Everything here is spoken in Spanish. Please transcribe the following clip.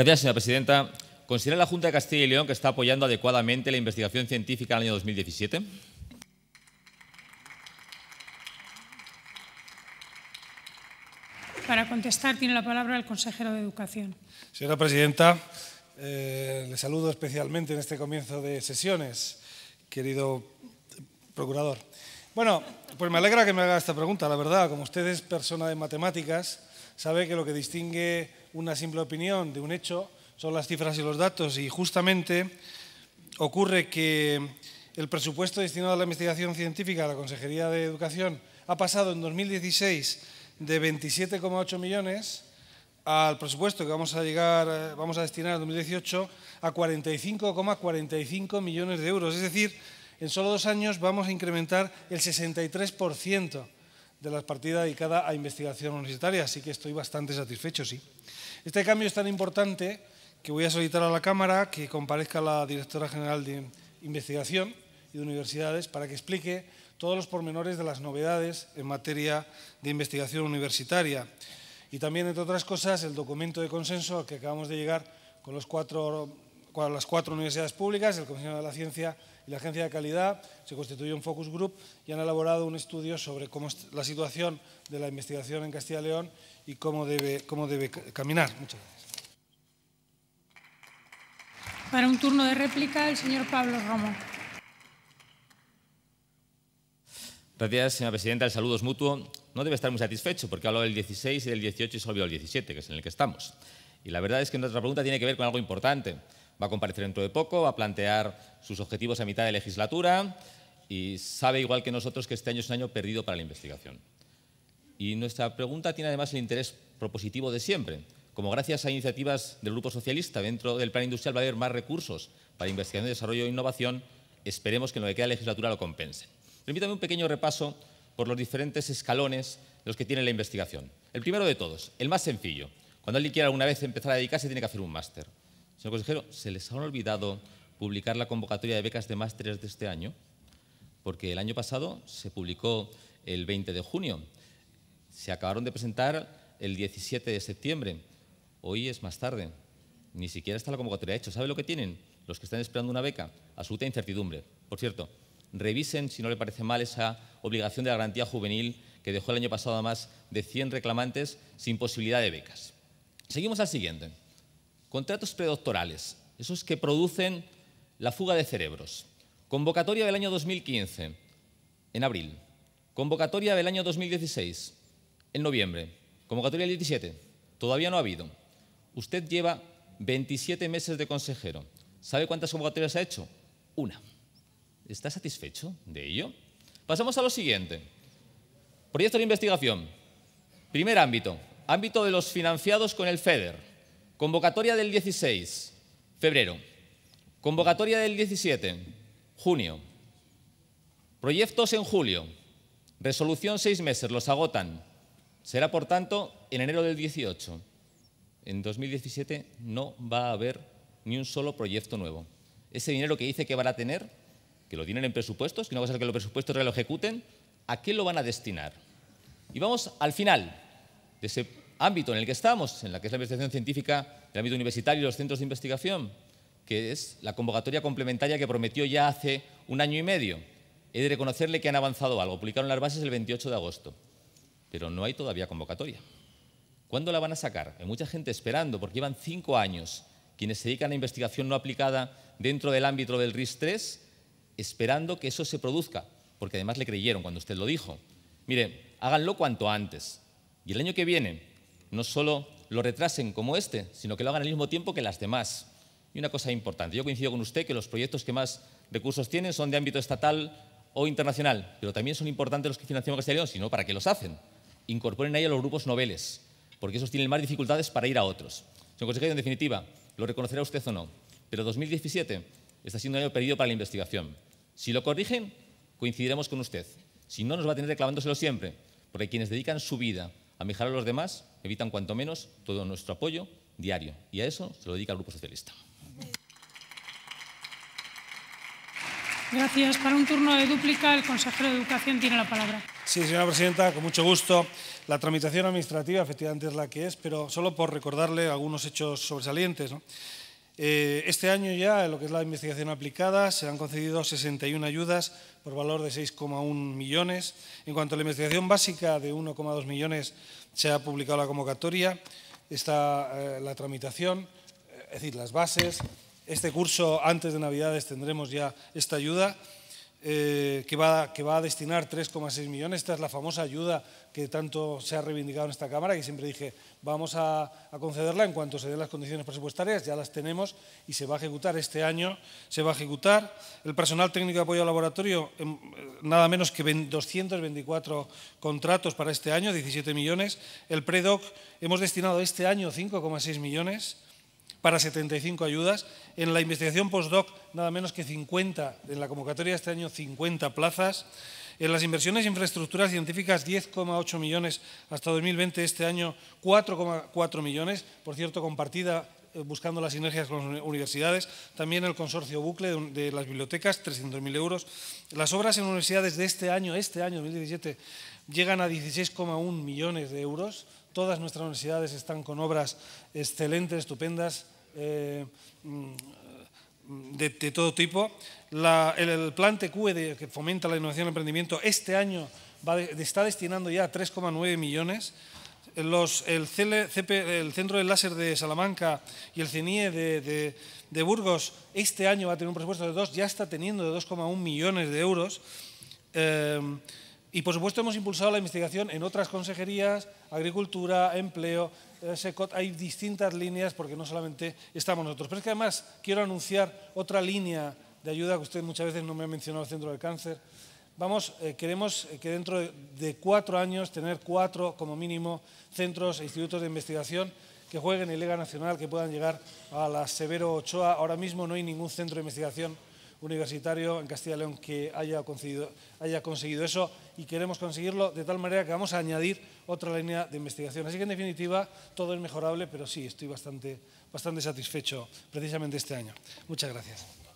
Gracias, señora presidenta. ¿Considera la Junta de Castilla y León que está apoyando adecuadamente la investigación científica en el año 2017? Para contestar tiene la palabra el consejero de Educación. Señora presidenta, eh, le saludo especialmente en este comienzo de sesiones, querido procurador. Bueno, pues me alegra que me haga esta pregunta, la verdad, como usted es persona de matemáticas, sabe que lo que distingue una simple opinión de un hecho son las cifras y los datos. Y justamente ocurre que el presupuesto destinado a la investigación científica de la Consejería de Educación ha pasado en 2016 de 27,8 millones al presupuesto que vamos a llegar, eh, vamos a destinar en 2018 a 45,45 millones de euros. Es decir, en solo dos años vamos a incrementar el 63% de la partida dedicada a investigación universitaria, así que estoy bastante satisfecho, sí. Este cambio es tan importante que voy a solicitar a la Cámara que comparezca la Directora General de Investigación y de Universidades para que explique todos los pormenores de las novedades en materia de investigación universitaria. Y también, entre otras cosas, el documento de consenso que acabamos de llegar con, las cuatro universidades públicas, el Comisionado de la Ciencia, la Agencia de Calidad se constituyó un focus group y han elaborado un estudio sobre cómo la situación de la investigación en Castilla y León y cómo debe, cómo debe caminar. Muchas gracias. Para un turno de réplica, el señor Pablo Romo. Gracias, señora presidenta. El saludo es mutuo. No debe estar muy satisfecho porque habló del 16 y del 18 y se el 17, que es en el que estamos. Y la verdad es que nuestra pregunta tiene que ver con algo importante va a comparecer dentro de poco, va a plantear sus objetivos a mitad de legislatura y sabe igual que nosotros que este año es un año perdido para la investigación. Y nuestra pregunta tiene además el interés propositivo de siempre. Como gracias a iniciativas del Grupo Socialista dentro del Plan Industrial va a haber más recursos para investigación, desarrollo e innovación, esperemos que en lo que queda legislatura lo compense. Permítame un pequeño repaso por los diferentes escalones los que tiene la investigación. El primero de todos, el más sencillo. Cuando alguien quiera alguna vez empezar a dedicarse, tiene que hacer un máster. Señor consejero, ¿se les ha olvidado publicar la convocatoria de becas de másteres de este año? Porque el año pasado se publicó el 20 de junio. Se acabaron de presentar el 17 de septiembre. Hoy es más tarde. Ni siquiera está la convocatoria hecha. ¿Sabe lo que tienen? Los que están esperando una beca. Absoluta incertidumbre. Por cierto, revisen, si no le parece mal, esa obligación de la garantía juvenil que dejó el año pasado a más de 100 reclamantes sin posibilidad de becas. Seguimos al siguiente. Contratos predoctorales, esos que producen la fuga de cerebros. Convocatoria del año 2015, en abril. Convocatoria del año 2016, en noviembre. Convocatoria del 17, todavía no ha habido. Usted lleva 27 meses de consejero. ¿Sabe cuántas convocatorias ha hecho? Una. ¿Está satisfecho de ello? Pasamos a lo siguiente. Proyecto de investigación. Primer ámbito. Ámbito de los financiados con el FEDER. Convocatoria del 16, febrero. Convocatoria del 17, junio. Proyectos en julio. Resolución seis meses, los agotan. Será, por tanto, en enero del 18. En 2017 no va a haber ni un solo proyecto nuevo. Ese dinero que dice que van a tener, que lo tienen en presupuestos, que no va a ser que los presupuestos lo ejecuten, ¿a qué lo van a destinar? Y vamos al final de ese ámbito en el que estamos, en la que es la investigación científica, el ámbito universitario y los centros de investigación, que es la convocatoria complementaria que prometió ya hace un año y medio. He de reconocerle que han avanzado algo. Publicaron las bases el 28 de agosto, pero no hay todavía convocatoria. ¿Cuándo la van a sacar? Hay mucha gente esperando, porque llevan cinco años quienes se dedican a investigación no aplicada dentro del ámbito del RIS-3, esperando que eso se produzca, porque además le creyeron cuando usted lo dijo. Mire, háganlo cuanto antes. Y el año que viene, no solo lo retrasen como este, sino que lo hagan al mismo tiempo que las demás. Y una cosa importante, yo coincido con usted que los proyectos que más recursos tienen son de ámbito estatal o internacional, pero también son importantes los que financiamos Castilla sino para que los hacen. Incorporen ahí a los grupos noveles, porque esos tienen más dificultades para ir a otros. Señor consejero, en definitiva, lo reconocerá usted o no, pero 2017 está siendo un año perdido para la investigación. Si lo corrigen, coincidiremos con usted. Si no, nos va a tener reclamándoselo siempre, porque quienes dedican su vida a mejorar a los demás evitan cuanto menos todo nuestro apoyo diario. Y a eso se lo dedica el Grupo Socialista. Gracias. Para un turno de dúplica, el consejero de Educación tiene la palabra. Sí, señora presidenta, con mucho gusto. La tramitación administrativa efectivamente es la que es, pero solo por recordarle algunos hechos sobresalientes. Eh, este año ya, en lo que es la investigación aplicada, se han concedido 61 ayudas por valor de 6,1 millones. En cuanto a la investigación básica de 1,2 millones, se ha publicado la convocatoria, está eh, la tramitación, eh, es decir, las bases. Este curso, antes de Navidades, tendremos ya esta ayuda. Eh, que, va, a destinar 3,6 millones. Esta es la famosa ayuda que tanto se ha reivindicado en esta Cámara, que siempre dije, vamos a, concederla en cuanto se den las condiciones presupuestarias, ya las tenemos y se va a ejecutar este año, se va a ejecutar. El personal técnico de apoyo al laboratorio, nada menos que 224 contratos para este año, 17 millones. El PREDOC hemos destinado este año 5,6 millones para 75 ayudas. En la investigación postdoc, nada menos que 50, en la convocatoria este año, 50 plazas. En las inversiones en infraestructuras científicas, 10,8 millones hasta 2020, este año 4,4 millones, por cierto, compartida eh, buscando las sinergias con las universidades, también el consorcio bucle de las bibliotecas, 300.000 euros. Las obras en universidades de este año, este año 2017, llegan a 16,1 millones de euros. Todas nuestras universidades están con obras excelentes, estupendas, eh, mm, de, todo tipo. el, plan TQE que fomenta la innovación y el emprendimiento este año está destinando ya 3,9 millones el, Centro de Láser de Salamanca y el CENIE de, Burgos este año va a tener un presupuesto de 2, ya está teniendo de 2,1 millones de euros. Eh, y por supuesto hemos impulsado la investigación en otras consejerías, agricultura, empleo, eh, SECOT, hay distintas líneas porque no solamente estamos nosotros. Pero es que además quiero anunciar otra línea de ayuda que usted muchas veces no me ha mencionado, el Centro de Cáncer vamos, eh, queremos eh, que dentro de cuatro años tener cuatro, como mínimo, centros e institutos de investigación que jueguen en Liga Nacional, que puedan llegar a la Severo Ochoa. Ahora mismo no hay ningún centro de investigación universitario en Castilla y León que haya conseguido, haya conseguido eso y queremos conseguirlo de tal manera que vamos a añadir otra línea de investigación. Así que, en definitiva, todo es mejorable, pero sí, estoy bastante, bastante satisfecho precisamente este año. Muchas gracias.